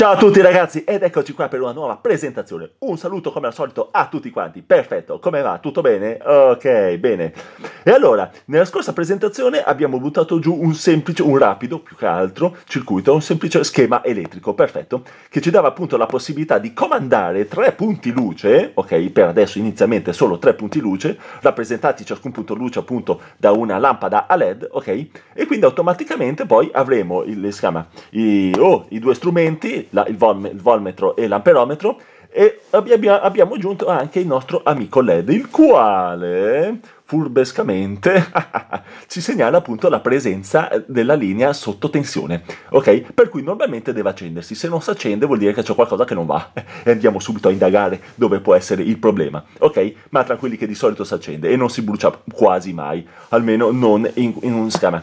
Ciao a tutti ragazzi ed eccoci qua per una nuova presentazione. Un saluto come al solito a tutti quanti. Perfetto, come va? Tutto bene? Ok, bene. E allora, nella scorsa presentazione abbiamo buttato giù un semplice, un rapido più che altro circuito, un semplice schema elettrico, perfetto, che ci dava appunto la possibilità di comandare tre punti luce, ok, per adesso inizialmente solo tre punti luce, rappresentati ciascun punto luce appunto da una lampada a LED, ok? E quindi automaticamente poi avremo il schema, i, oh, i due strumenti la, il, vol, il, volmetro e l'amperometro e abbia, abbiamo aggiunto anche il nostro amico LED, il quale furbescamente ci segnala appunto la presenza eh, della linea sotto tensione, ok? Per cui normalmente deve accendersi, se non si accende vuol dire che c'è qualcosa che non va e andiamo subito a indagare dove può essere il problema, ok? Ma tranquilli che di solito si accende e non si brucia quasi mai, almeno non in, in un schema.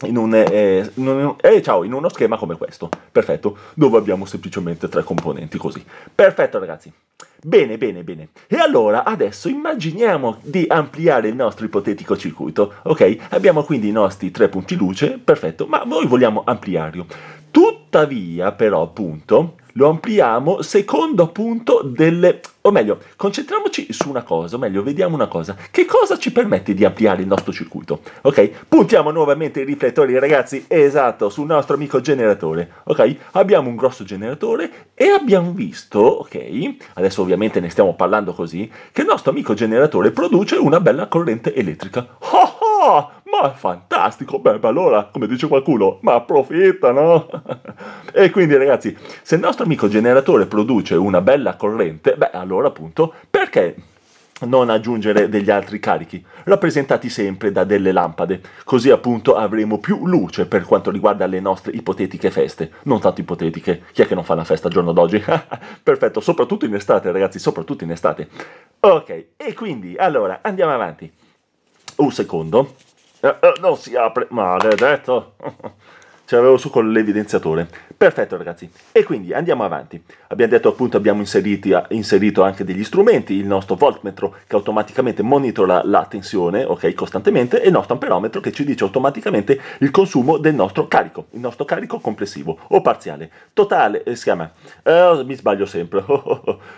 Esatto. in un, eh, in un, eh, ciao, in uno schema come questo, perfetto, dove abbiamo semplicemente tre componenti così. Perfetto ragazzi. Bene, bene, bene. E allora adesso immaginiamo di ampliare il nostro ipotetico circuito, ok? Abbiamo quindi i nostri tre punti luce, perfetto, ma noi vogliamo ampliarlo. Tuttavia, però, appunto, lo ampliamo secondo appunto delle o meglio, concentriamoci su una cosa, o meglio, vediamo una cosa. Che cosa ci permette di ampliare il nostro circuito? Ok? Puntiamo nuovamente i riflettori, ragazzi, esatto, sul nostro amico generatore. Ok? Abbiamo un grosso generatore e abbiamo visto, ok? Adesso ovviamente ne stiamo parlando così, che il nostro amico generatore produce una bella corrente elettrica. Oh oh! Ma fantastico! Beh, beh, allora, come dice qualcuno, ma approfittano! e quindi, ragazzi, se il nostro amico generatore produce una bella corrente, beh, allora appunto, perché non aggiungere degli altri carichi, rappresentati sempre da delle lampade, così appunto avremo più luce per quanto riguarda le nostre ipotetiche feste, non tanto ipotetiche, chi è che non fa una festa al giorno d'oggi? Perfetto, soprattutto in estate ragazzi, soprattutto in estate. Ok, e quindi, allora, andiamo avanti. Un secondo, eh, eh, non si apre, maledetto! Ce cioè, l'avevo su con l'evidenziatore. Perfetto ragazzi, e quindi andiamo avanti. Abbiamo detto appunto, abbiamo inseriti, inserito anche degli strumenti, il nostro voltmetro che automaticamente monitora la tensione, ok, costantemente, e il nostro amperometro che ci dice automaticamente il consumo del nostro carico, il nostro carico complessivo o parziale. Totale, eh, si chiama, eh, mi sbaglio sempre,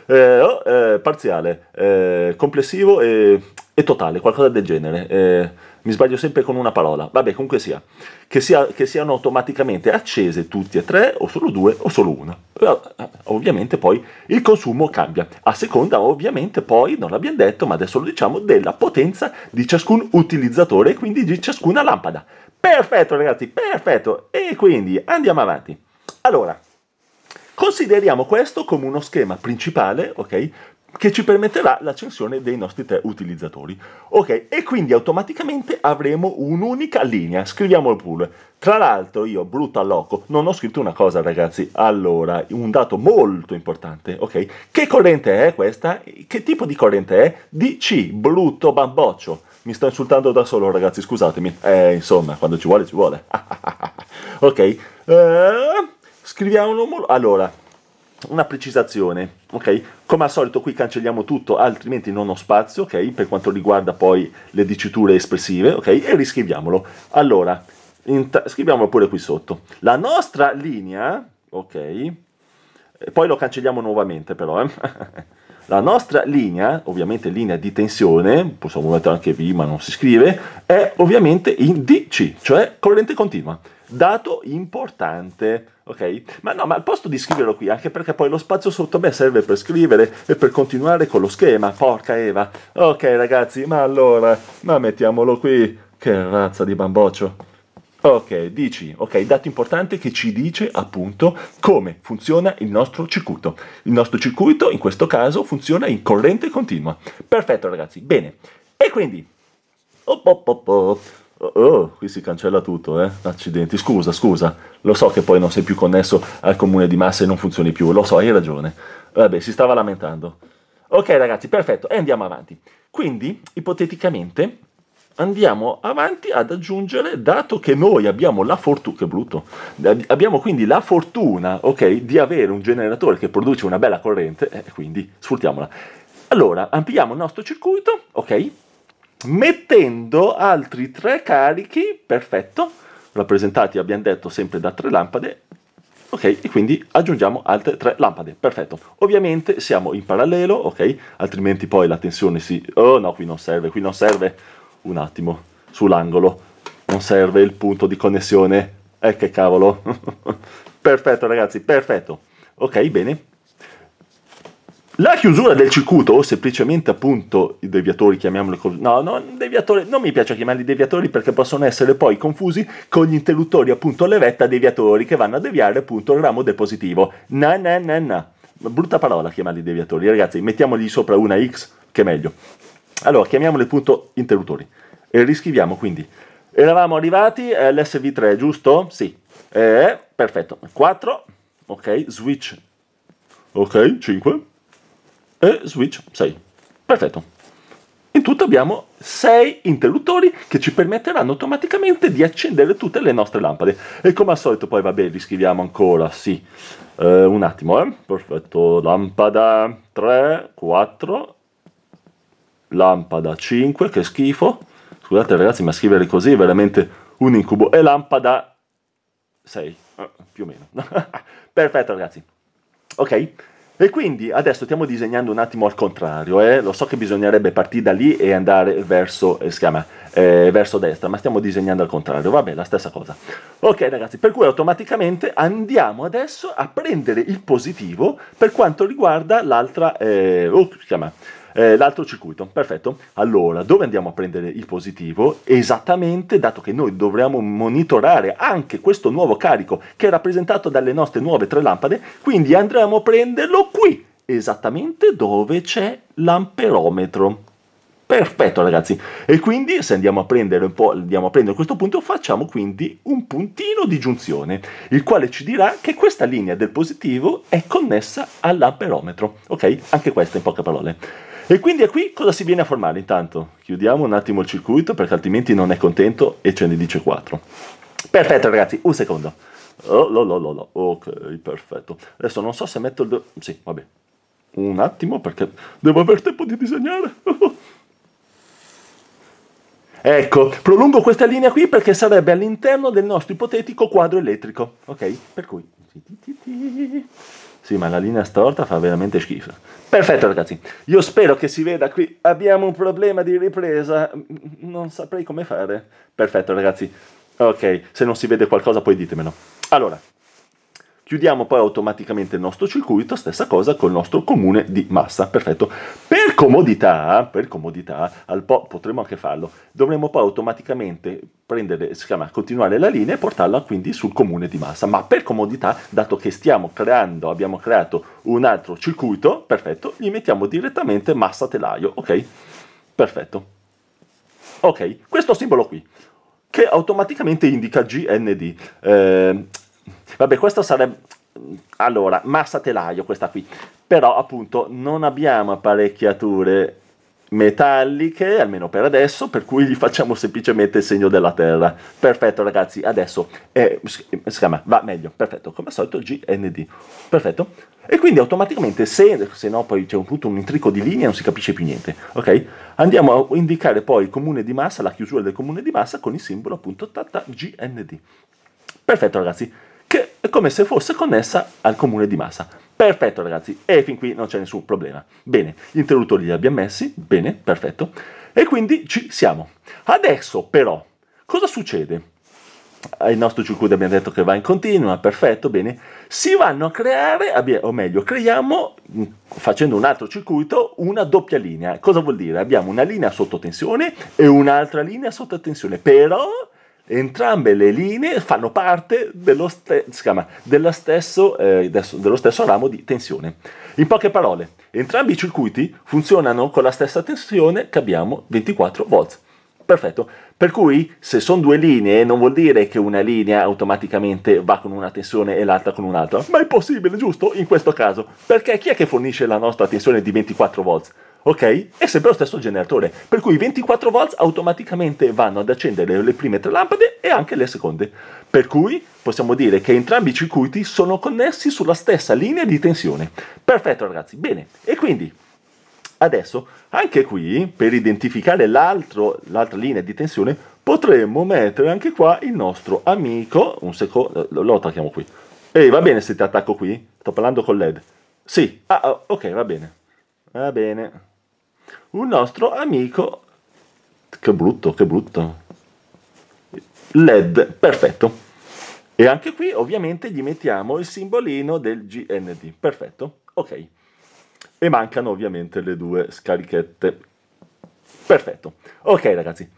eh, oh, eh, parziale, eh, complessivo e e totale, qualcosa del genere. Eh, mi sbaglio sempre con una parola. Vabbè, comunque sia. Che, sia. che, siano automaticamente accese tutti e tre, o solo due, o solo una. Però, eh, ovviamente poi il consumo cambia. A seconda, ovviamente, poi, non l'abbiamo detto, ma adesso lo diciamo, della potenza di ciascun utilizzatore quindi di ciascuna lampada. Perfetto, ragazzi, perfetto. E quindi andiamo avanti. Allora, consideriamo questo come uno schema principale, ok? che ci permetterà l'accensione dei nostri tre utilizzatori. Ok, e quindi automaticamente avremo un'unica linea, Scriviamo il pool. Tra l'altro io, brutto alloco, non ho scritto una cosa ragazzi, allora, un dato molto importante, ok? Che corrente è questa? Che tipo di corrente è? DC, brutto bamboccio. Mi sto insultando da solo ragazzi, scusatemi. Eh, insomma, quando ci vuole ci vuole. ok, uh, eh, scriviamolo... Allora, una precisazione, ok? Come al solito qui cancelliamo tutto, altrimenti non ho spazio, ok? Per quanto riguarda poi le diciture espressive, ok? E riscriviamolo. Allora, scriviamolo pure qui sotto. La nostra linea, ok? E poi lo cancelliamo nuovamente però, eh? La nostra linea, ovviamente linea di tensione, possiamo mettere anche V ma non si scrive, è ovviamente in DC, cioè corrente continua. Dato importante, ok? Ma no, ma al posto di scriverlo qui, anche perché poi lo spazio sotto me serve per scrivere e per continuare con lo schema, porca Eva. Ok ragazzi, ma allora, ma mettiamolo qui. Che razza di bamboccio. Ok, dici, ok, dato importante che ci dice appunto come funziona il nostro circuito. Il nostro circuito in questo caso funziona in corrente continua. Perfetto ragazzi, bene. E quindi... Oh, oh, oh, oh. Oh, oh, qui si cancella tutto, eh? Accidenti, scusa, scusa. Lo so che poi non sei più connesso al comune di massa e non funzioni più, lo so, hai ragione. Vabbè, si stava lamentando. Ok ragazzi, perfetto, e andiamo avanti. Quindi, ipoteticamente, andiamo avanti ad aggiungere, dato che noi abbiamo la fortuna, che brutto, abbiamo quindi la fortuna, ok, di avere un generatore che produce una bella corrente, eh, quindi sfruttiamola. Allora, ampliamo il nostro circuito, ok, mettendo altri tre carichi, perfetto, rappresentati abbiamo detto sempre da tre lampade, ok, e quindi aggiungiamo altre tre lampade, perfetto. Ovviamente siamo in parallelo, ok, altrimenti poi la tensione si... Oh no, qui non serve, qui non serve, un attimo sull'angolo. Non serve il punto di connessione. Eh che cavolo. perfetto ragazzi, perfetto. Ok, bene. La chiusura del circuito, o semplicemente appunto i deviatori, chiamiamoli così. No, no, deviatori, non mi piace chiamarli deviatori perché possono essere poi confusi con gli interruttori appunto a levetta deviatori che vanno a deviare appunto il ramo del positivo. Na na na na. Brutta parola chiamarli deviatori. Ragazzi, mettiamogli sopra una X, che meglio. Allora, chiamiamole punto interruttori. E riscriviamo quindi. Eravamo arrivati eh, all'SV3, giusto? Sì. Eh, perfetto. 4, ok, switch. Ok, 5. E switch 6. Perfetto. In tutto abbiamo 6 interruttori che ci permetteranno automaticamente di accendere tutte le nostre lampade. E come al solito poi, vabbè, riscriviamo ancora, sì. Eh, un attimo, eh. Perfetto, lampada 3, 4, lampada 5, che schifo. Scusate ragazzi, ma scrivere così è veramente un incubo. E lampada 6, ah. più o meno. Perfetto ragazzi. Ok? E quindi adesso stiamo disegnando un attimo al contrario, eh? lo so che bisognerebbe partire da lì e andare verso, eh, si chiama, eh, verso destra, ma stiamo disegnando al contrario, vabbè, la stessa cosa. Ok ragazzi, per cui automaticamente andiamo adesso a prendere il positivo per quanto riguarda l'altra, eh, oh, si chiama, eh, l'altro circuito, perfetto. Allora, dove andiamo a prendere il positivo? Esattamente, dato che noi dovremo monitorare anche questo nuovo carico che è rappresentato dalle nostre nuove tre lampade, quindi andremo a prenderlo qui, esattamente dove c'è l'amperometro. Perfetto ragazzi, e quindi se andiamo a prendere un po', andiamo a prendere questo punto, facciamo quindi un puntino di giunzione, il quale ci dirà che questa linea del positivo è connessa all'amperometro, ok? Anche questa in poche parole. E quindi a qui cosa si viene a formare intanto? Chiudiamo un attimo il circuito perché altrimenti non è contento e ce ne dice 4. Perfetto ragazzi, un secondo. Oh, lo, lo, lo, lo. Ok, perfetto. Adesso non so se metto il... Do... Sì, vabbè. Un attimo perché devo aver tempo di disegnare. Ecco, prolungo questa linea qui perché sarebbe all'interno del nostro ipotetico quadro elettrico, ok? Per cui... Sì, ma la linea storta fa veramente schifo. Perfetto ragazzi, io spero che si veda qui. Abbiamo un problema di ripresa, non saprei come fare. Perfetto ragazzi, ok, se non si vede qualcosa poi ditemelo. Allora, Chiudiamo poi automaticamente il nostro circuito, stessa cosa col nostro comune di massa, perfetto. Per comodità, per comodità, al po- potremmo anche farlo, dovremmo poi automaticamente prendere, si chiama, continuare la linea e portarla quindi sul comune di massa, ma per comodità, dato che stiamo creando, abbiamo creato un altro circuito, perfetto, gli mettiamo direttamente massa telaio, ok? Perfetto. Ok, questo simbolo qui, che automaticamente indica GND. Eh, Vabbè, questo sarebbe... Allora, massa telaio questa qui, però appunto non abbiamo apparecchiature metalliche, almeno per adesso, per cui gli facciamo semplicemente il segno della terra. Perfetto ragazzi, adesso eh, si chiama, va meglio, perfetto, come al solito GND, perfetto. E quindi automaticamente, se, se no poi c'è un punto, un intrico di linea, non si capisce più niente, ok? Andiamo a indicare poi il comune di massa, la chiusura del comune di massa con il simbolo appunto tata, GND. Perfetto ragazzi, come se fosse connessa al comune di Massa. Perfetto ragazzi, e fin qui non c'è nessun problema. Bene, gli interruttori li abbiamo messi, bene, perfetto. E quindi ci siamo. Adesso però, cosa succede? Il nostro circuito abbiamo detto che va in continua, perfetto, bene. Si vanno a creare, o meglio, creiamo mm, facendo un altro circuito una doppia linea. Cosa vuol dire? Abbiamo una linea sotto tensione e un'altra linea sotto tensione, però Entrambe le linee fanno parte dello, ste- chiama, stesso, eh, dello stesso ramo di tensione. In poche parole, entrambi i circuiti funzionano con la stessa tensione che abbiamo 24 volt. Perfetto. Per cui se sono due linee non vuol dire che una linea automaticamente va con una tensione e l'altra con un'altra. Ma è possibile, giusto? In questo caso. Perché chi è che fornisce la nostra tensione di 24 volts? ok? È sempre lo stesso generatore, per cui i 24 volts automaticamente vanno ad accendere le prime tre lampade e anche le seconde. Per cui possiamo dire che entrambi i circuiti sono connessi sulla stessa linea di tensione. Perfetto ragazzi, bene, e quindi adesso anche qui per identificare l'altra linea di tensione potremmo mettere anche qua il nostro amico, un secondo, lo attacchiamo qui. Ehi, va bene se ti attacco qui? Sto parlando con LED. Sì, ah, oh, ok, va bene. Va bene un nostro amico che brutto, che brutto. LED, perfetto. E anche qui ovviamente gli mettiamo il simbolino del GND, perfetto, ok. E mancano ovviamente le due scarichette, perfetto. Ok ragazzi.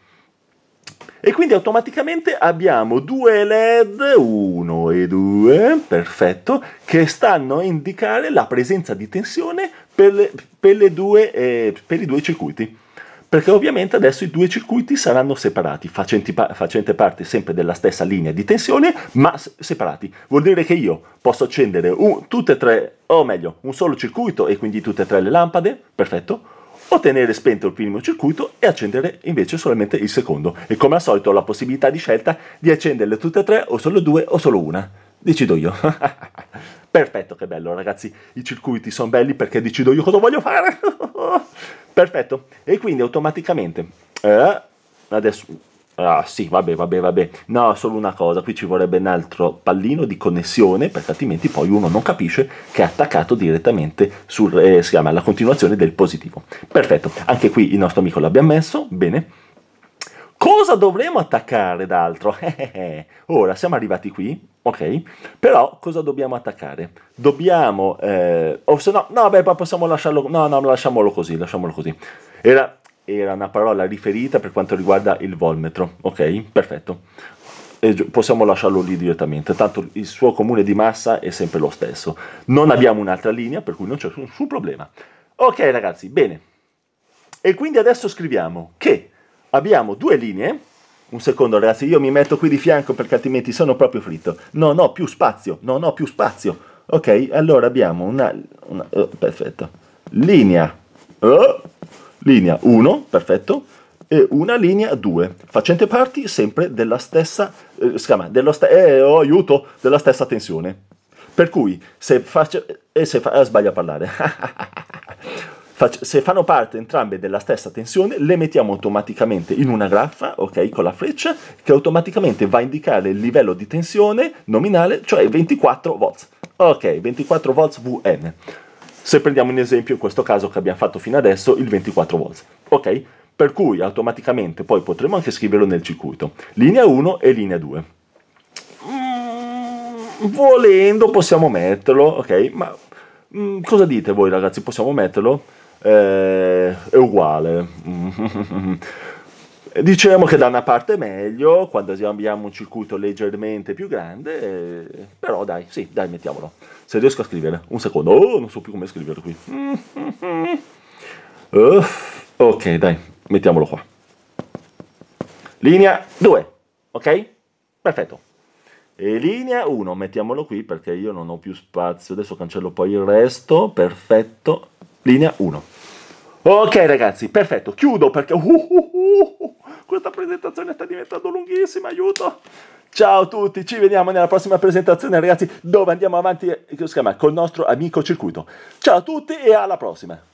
E quindi automaticamente abbiamo due LED, uno e due, perfetto, che stanno a indicare la presenza di tensione per, le, per, le due, eh, per i due circuiti perché ovviamente adesso i due circuiti saranno separati, facenti, facente parte sempre della stessa linea di tensione, ma separati. Vuol dire che io posso accendere un, tutte e tre, o meglio, un solo circuito e quindi tutte e tre le lampade, perfetto, o tenere spento il primo circuito e accendere invece solamente il secondo. E come al solito ho la possibilità di scelta di accenderle tutte e tre, o solo due o solo una. Decido io. Perfetto, che bello ragazzi, i circuiti sono belli perché decido io cosa voglio fare. Perfetto, e quindi automaticamente, eh, adesso, ah sì, vabbè, vabbè, vabbè, no, solo una cosa, qui ci vorrebbe un altro pallino di connessione perché altrimenti poi uno non capisce che è attaccato direttamente sul, eh, si chiama, la continuazione del positivo. Perfetto, anche qui il nostro amico l'abbiamo messo, bene cosa dovremo attaccare d'altro? Eh, eh, eh. Ora siamo arrivati qui, ok? Però cosa dobbiamo attaccare? Dobbiamo, eh, o se no, no, beh, possiamo lasciarlo, no, no, lasciamolo così, lasciamolo così. Era, era una parola riferita per quanto riguarda il volmetro, ok? Perfetto. E possiamo lasciarlo lì direttamente, tanto il suo comune di massa è sempre lo stesso. Non abbiamo un'altra linea, per cui non c'è nessun problema. Ok ragazzi, bene. E quindi adesso scriviamo che abbiamo due linee. Un secondo ragazzi, io mi metto qui di fianco perché altrimenti sono proprio fritto. Non ho più spazio, non ho più spazio. Ok, allora abbiamo una... una oh, perfetto. Linea... Oh, linea 1, perfetto e una linea 2, facente parti sempre della stessa, eh, chiama, dello st eh, oh, aiuto, della stessa tensione. Per cui, se faccio, e eh, se fa, eh, ah, sbaglio a parlare, se fanno parte entrambe della stessa tensione, le mettiamo automaticamente in una graffa, ok, con la freccia, che automaticamente va a indicare il livello di tensione nominale, cioè 24 volts. Ok, 24 volts VN. Se prendiamo in esempio in questo caso che abbiamo fatto fino adesso, il 24 volts. Ok? Per cui automaticamente poi potremo anche scriverlo nel circuito. Linea 1 e linea 2. Mm, volendo possiamo metterlo, ok? Ma mm, cosa dite voi ragazzi? Possiamo metterlo? eh, è uguale. diciamo che da una parte è meglio, quando abbiamo un circuito leggermente più grande, eh, però dai, sì, dai, mettiamolo. Se riesco a scrivere, un secondo, oh, non so più come scrivere qui. Uh, ok, dai, mettiamolo qua. Linea 2, ok? Perfetto. E linea 1, mettiamolo qui perché io non ho più spazio, adesso cancello poi il resto, perfetto, linea 1. Ok ragazzi, perfetto, chiudo perché uh, uh, uh, uh, questa presentazione sta diventando lunghissima, aiuto! Ciao a tutti, ci vediamo nella prossima presentazione ragazzi, dove andiamo avanti eh, chiama, col nostro amico circuito. Ciao a tutti e alla prossima!